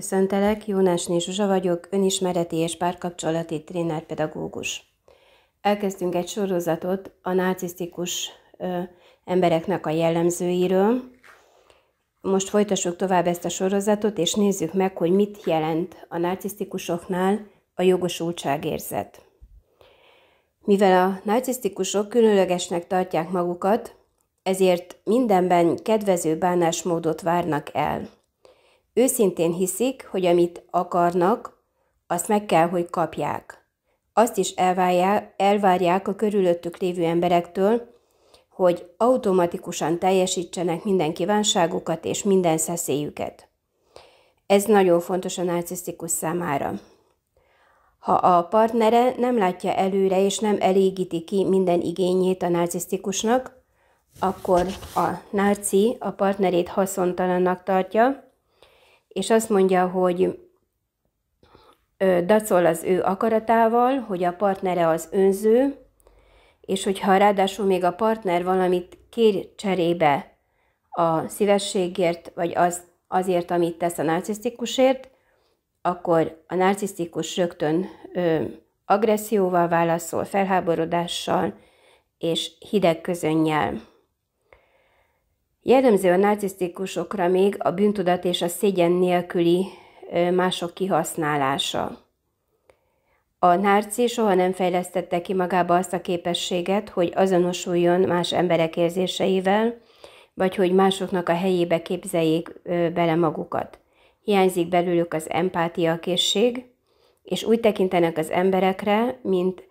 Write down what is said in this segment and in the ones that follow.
Köszöntelek, Jónásné Zsuzsa vagyok, önismereti és párkapcsolati trénerpedagógus. Elkezdtünk egy sorozatot a narcisztikus ö, embereknek a jellemzőiről. Most folytassuk tovább ezt a sorozatot, és nézzük meg, hogy mit jelent a narcisztikusoknál a jogosultságérzet. Mivel a narcisztikusok különlegesnek tartják magukat, ezért mindenben kedvező bánásmódot várnak el – Őszintén hiszik, hogy amit akarnak, azt meg kell, hogy kapják. Azt is elvárják, elvárják a körülöttük lévő emberektől, hogy automatikusan teljesítsenek minden kívánságukat és minden szeszélyüket. Ez nagyon fontos a narcisztikus számára. Ha a partnere nem látja előre és nem elégíti ki minden igényét a narcisztikusnak, akkor a náci a partnerét haszontalannak tartja, és azt mondja, hogy dacol az ő akaratával, hogy a partnere az önző, és hogyha ráadásul még a partner valamit kér cserébe a szívességért, vagy az, azért, amit tesz a narcisztikusért, akkor a narcisztikus rögtön ö, agresszióval válaszol, felháborodással és hideg közönnyel. Jellemző a narcisztikusokra még a bűntudat és a szégyen nélküli mások kihasználása. A nárci soha nem fejlesztette ki magába azt a képességet, hogy azonosuljon más emberek érzéseivel, vagy hogy másoknak a helyébe képzeljék bele magukat. Hiányzik belőlük az empátia készség, és úgy tekintenek az emberekre, mint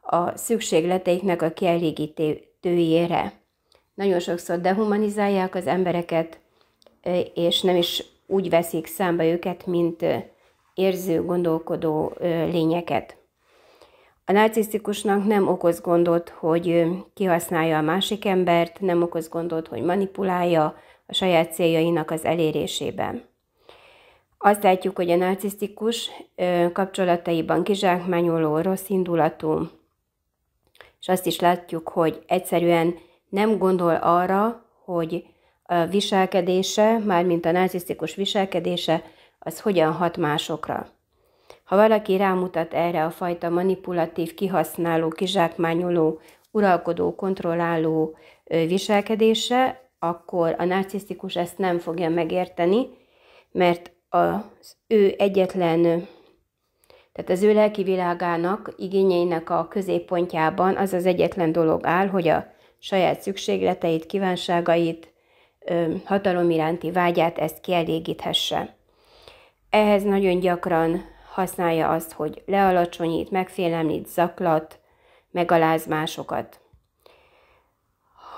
a szükségleteiknek a kielégítőjére nagyon sokszor dehumanizálják az embereket, és nem is úgy veszik számba őket, mint érző, gondolkodó lényeket. A narcisztikusnak nem okoz gondot, hogy kihasználja a másik embert, nem okoz gondot, hogy manipulálja a saját céljainak az elérésében. Azt látjuk, hogy a narcisztikus kapcsolataiban kizsákmányoló, rossz indulatú, és azt is látjuk, hogy egyszerűen nem gondol arra, hogy a viselkedése, mármint a narcisztikus viselkedése, az hogyan hat másokra. Ha valaki rámutat erre a fajta manipulatív, kihasználó, kizsákmányoló, uralkodó, kontrolláló viselkedése, akkor a narcisztikus ezt nem fogja megérteni, mert az ő egyetlen, tehát az ő lelki világának, igényeinek a középpontjában az az egyetlen dolog áll, hogy a saját szükségleteit, kívánságait, hatalom iránti vágyát ezt kielégíthesse. Ehhez nagyon gyakran használja azt, hogy lealacsonyít, megfélemlít, zaklat, megaláz másokat.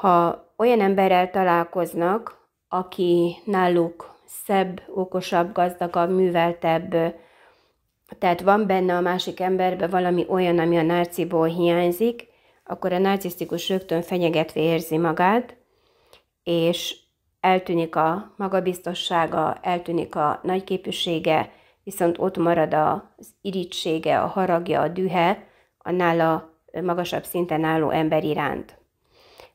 Ha olyan emberrel találkoznak, aki náluk szebb, okosabb, gazdagabb, műveltebb, tehát van benne a másik emberben valami olyan, ami a nárciból hiányzik, akkor a narcisztikus rögtön fenyegetve érzi magát, és eltűnik a magabiztossága, eltűnik a nagyképűsége, viszont ott marad az irítsége, a haragja, a dühe a nála magasabb szinten álló ember iránt.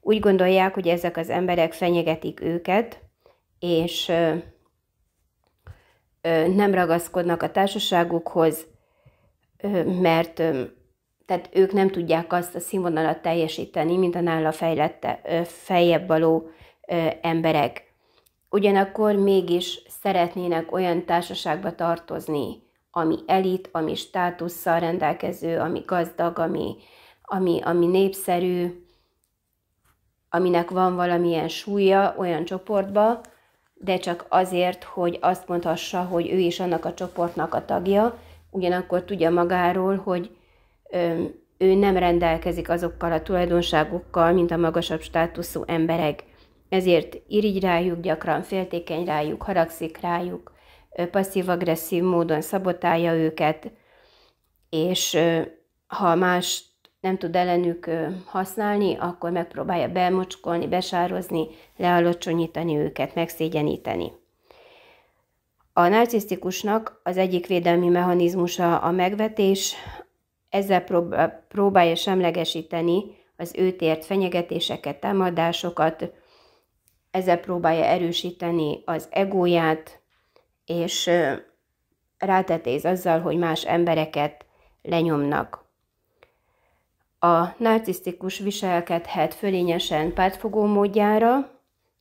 Úgy gondolják, hogy ezek az emberek fenyegetik őket, és nem ragaszkodnak a társaságukhoz, mert tehát ők nem tudják azt a színvonalat teljesíteni, mint a nála fejlette, feljebb való emberek. Ugyanakkor mégis szeretnének olyan társaságba tartozni, ami elit, ami státusszal rendelkező, ami gazdag, ami, ami, ami népszerű, aminek van valamilyen súlya olyan csoportba, de csak azért, hogy azt mondhassa, hogy ő is annak a csoportnak a tagja, ugyanakkor tudja magáról, hogy ő nem rendelkezik azokkal a tulajdonságokkal, mint a magasabb státuszú emberek. Ezért irigy rájuk, gyakran féltékeny rájuk, haragszik rájuk, passzív-agresszív módon szabotálja őket, és ha más nem tud ellenük használni, akkor megpróbálja belmocskolni, besározni, lealacsonyítani őket, megszégyeníteni. A narcisztikusnak az egyik védelmi mechanizmusa a megvetés, ezzel próbálja semlegesíteni az őt ért fenyegetéseket, támadásokat, ezzel próbálja erősíteni az egóját, és rátetéz azzal, hogy más embereket lenyomnak. A narcisztikus viselkedhet fölényesen pártfogó módjára,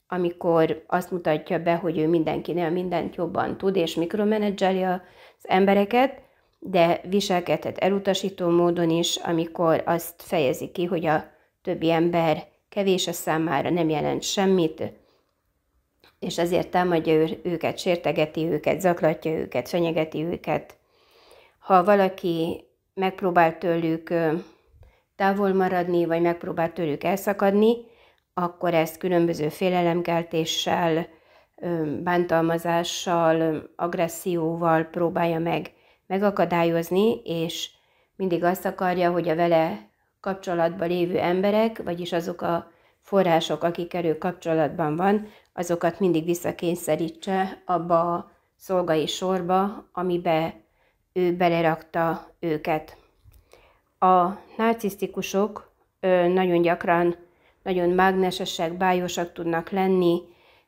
amikor azt mutatja be, hogy ő mindenkinél mindent jobban tud, és mikromenedzseli az embereket, de viselkedhet elutasító módon is, amikor azt fejezi ki, hogy a többi ember kevés a számára, nem jelent semmit, és ezért támadja ő, őket, sértegeti őket, zaklatja őket, fenyegeti őket. Ha valaki megpróbál tőlük távol maradni, vagy megpróbál tőlük elszakadni, akkor ezt különböző félelemkeltéssel, bántalmazással, agresszióval próbálja meg megakadályozni, és mindig azt akarja, hogy a vele kapcsolatban lévő emberek, vagyis azok a források, akik ő kapcsolatban van, azokat mindig visszakényszerítse abba a szolgai sorba, amibe ő belerakta őket. A narcisztikusok nagyon gyakran nagyon mágnesesek, bájosak tudnak lenni,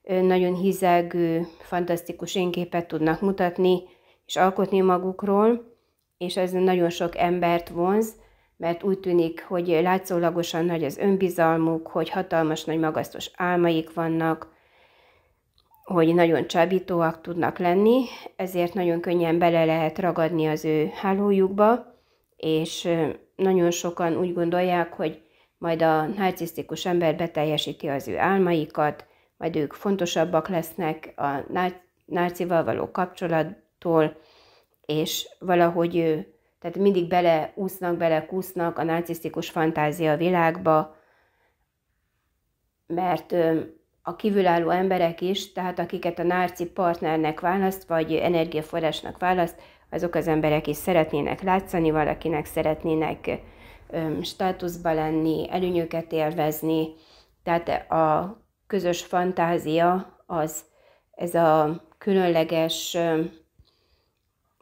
nagyon hizelgő, fantasztikus énképet tudnak mutatni, és alkotni magukról, és ez nagyon sok embert vonz, mert úgy tűnik, hogy látszólagosan nagy az önbizalmuk, hogy hatalmas nagy magasztos álmaik vannak, hogy nagyon csábítóak tudnak lenni, ezért nagyon könnyen bele lehet ragadni az ő hálójukba, és nagyon sokan úgy gondolják, hogy majd a narcisztikus ember beteljesíti az ő álmaikat, majd ők fontosabbak lesznek a nárcival való kapcsolat tól, és valahogy ő, tehát mindig beleúsznak, belekúsznak a narcisztikus fantázia világba, mert a kívülálló emberek is, tehát akiket a nárci partnernek választ, vagy energiaforrásnak választ, azok az emberek is szeretnének látszani valakinek, szeretnének státuszba lenni, előnyöket élvezni. Tehát a közös fantázia az ez a különleges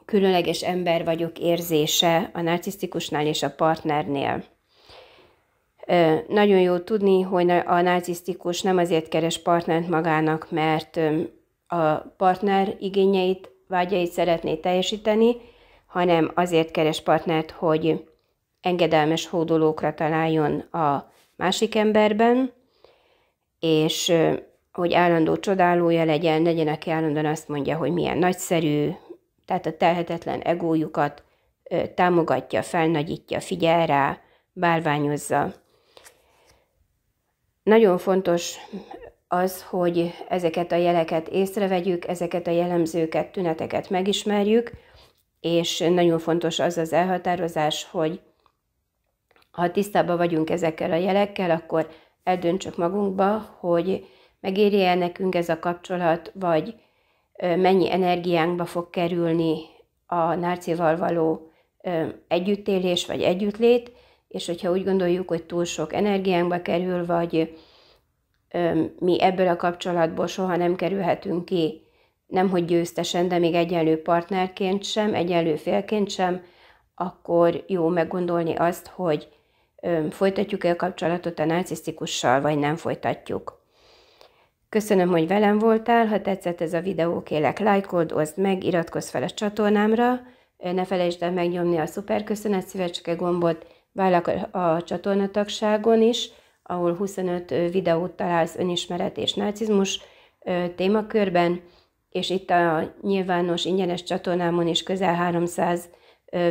különleges ember vagyok érzése a narcisztikusnál és a partnernél. Nagyon jó tudni, hogy a narcisztikus nem azért keres partnert magának, mert a partner igényeit, vágyait szeretné teljesíteni, hanem azért keres partnert, hogy engedelmes hódolókra találjon a másik emberben, és hogy állandó csodálója legyen, legyen, aki állandóan azt mondja, hogy milyen nagyszerű, tehát a telhetetlen egójukat támogatja, felnagyítja, figyel rá, bálványozza. Nagyon fontos az, hogy ezeket a jeleket észrevegyük, ezeket a jellemzőket, tüneteket megismerjük, és nagyon fontos az az elhatározás, hogy ha tisztában vagyunk ezekkel a jelekkel, akkor eldöntsük magunkba, hogy megéri-e nekünk ez a kapcsolat, vagy mennyi energiánkba fog kerülni a nárcival való együttélés vagy együttlét, és hogyha úgy gondoljuk, hogy túl sok energiánkba kerül, vagy mi ebből a kapcsolatból soha nem kerülhetünk ki, nem hogy győztesen, de még egyenlő partnerként sem, egyenlő félként sem, akkor jó meggondolni azt, hogy folytatjuk-e a kapcsolatot a narcisztikussal, vagy nem folytatjuk. Köszönöm, hogy velem voltál, ha tetszett ez a videó, kélek lájkold, oszd meg, iratkozz fel a csatornámra, ne felejtsd el megnyomni a szuper köszönet szívecske gombot, vállak a csatornatagságon is, ahol 25 videót találsz önismeret és narcizmus témakörben, és itt a nyilvános ingyenes csatornámon is közel 300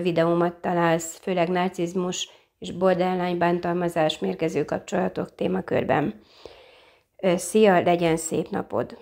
videómat találsz, főleg narcizmus és borderline bántalmazás mérgező kapcsolatok témakörben. Szia, legyen szép napod!